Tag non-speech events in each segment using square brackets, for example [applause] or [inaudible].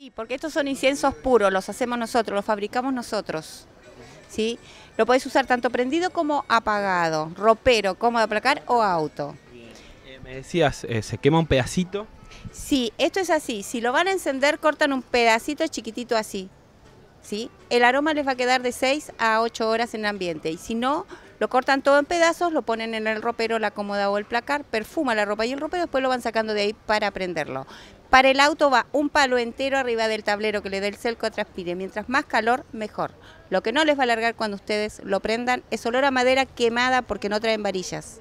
Sí, porque estos son inciensos puros, los hacemos nosotros, los fabricamos nosotros. ¿sí? Lo podés usar tanto prendido como apagado, ropero, cómodo placar o auto. Eh, me decías, eh, ¿se quema un pedacito? Sí, esto es así. Si lo van a encender, cortan un pedacito chiquitito así. ¿sí? El aroma les va a quedar de 6 a 8 horas en el ambiente. Y si no, lo cortan todo en pedazos, lo ponen en el ropero, la cómoda o el placar, perfuma la ropa y el ropero, después lo van sacando de ahí para prenderlo. Para el auto va un palo entero arriba del tablero que le dé el celco transpire. Mientras más calor, mejor. Lo que no les va a alargar cuando ustedes lo prendan es olor a madera quemada porque no traen varillas.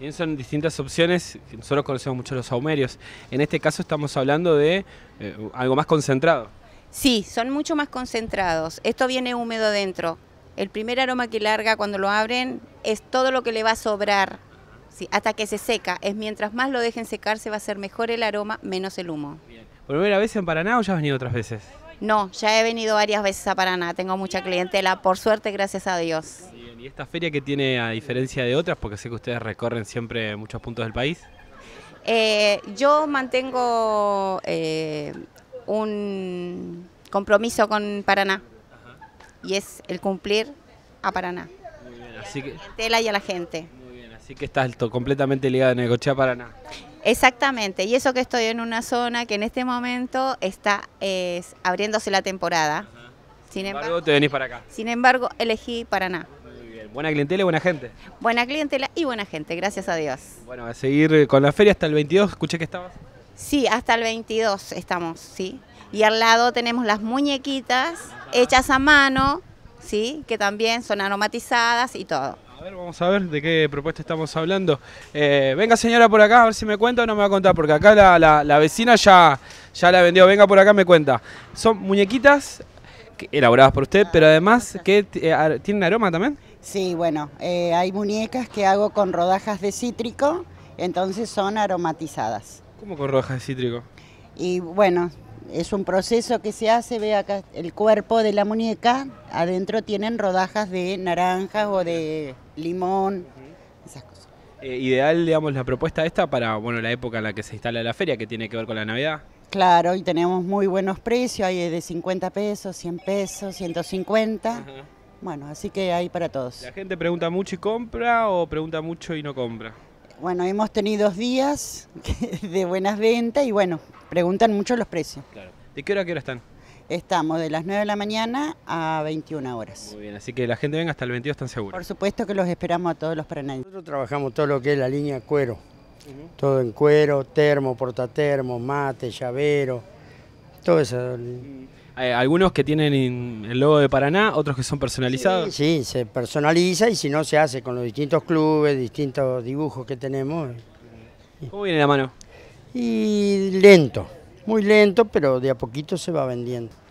Son son distintas opciones, nosotros conocemos mucho los saumerios. En este caso estamos hablando de eh, algo más concentrado. Sí, son mucho más concentrados. Esto viene húmedo dentro. El primer aroma que larga cuando lo abren es todo lo que le va a sobrar Sí, hasta que se seca. Es mientras más lo dejen secarse va a ser mejor el aroma, menos el humo. ¿Volver a veces en Paraná o ya has venido otras veces? No, ya he venido varias veces a Paraná. Tengo mucha clientela, por suerte, gracias a Dios. ¿Y esta feria que tiene a diferencia de otras? Porque sé que ustedes recorren siempre muchos puntos del país. Eh, yo mantengo eh, un compromiso con Paraná y es el cumplir a Paraná. Muy clientela y a la gente. Así que estás completamente ligado a para Paraná. Exactamente, y eso que estoy en una zona que en este momento está abriéndose la temporada. Sin, embargo, te venís para acá. Sin embargo, elegí Paraná. Muy bien. Buena clientela y buena gente. Buena clientela y buena gente, gracias a Dios. Bueno, a seguir con la feria hasta el 22, escuché que estabas. Sí, hasta el 22 estamos, sí. Y al lado tenemos las muñequitas hechas a mano, sí, que también son aromatizadas y todo. A ver, vamos a ver de qué propuesta estamos hablando. Eh, venga señora por acá, a ver si me cuenta o no me va a contar, porque acá la, vecina ya, ya la vendió. Venga por acá, me cuenta. Son muñequitas elaboradas por usted, pero además que eh, tienen aroma también. Sí, bueno, eh, hay muñecas que hago con rodajas de cítrico, entonces son aromatizadas. ¿Cómo con rodajas de cítrico? Y bueno, es un proceso que se hace, ve acá el cuerpo de la muñeca, adentro tienen rodajas de naranjas o de limón, esas cosas. Eh, ideal, digamos, la propuesta esta para, bueno, la época en la que se instala la feria, que tiene que ver con la Navidad. Claro, y tenemos muy buenos precios, hay de 50 pesos, 100 pesos, 150. Bueno, así que hay para todos. ¿La gente pregunta mucho y compra o pregunta mucho y no compra? Bueno, hemos tenido dos días [laughs] de buenas ventas y bueno, preguntan mucho los precios. ¿De qué hora a qué hora están? Estamos de las 9 de la mañana a 21 horas. Muy bien, así que la gente venga hasta el 22, están seguros. Por supuesto que los esperamos a todos los paraná Nosotros trabajamos todo lo que es la línea cuero, todo en cuero, termo, portatermo, mate, llavero, todo eso. Mm. Eh, algunos que tienen el logo de Paraná, otros que son personalizados. sí, se personaliza y si no se hace con los distintos clubes, distintos dibujos que tenemos. ¿Cómo viene la mano? y lento, muy lento, pero de a poquito se va vendiendo.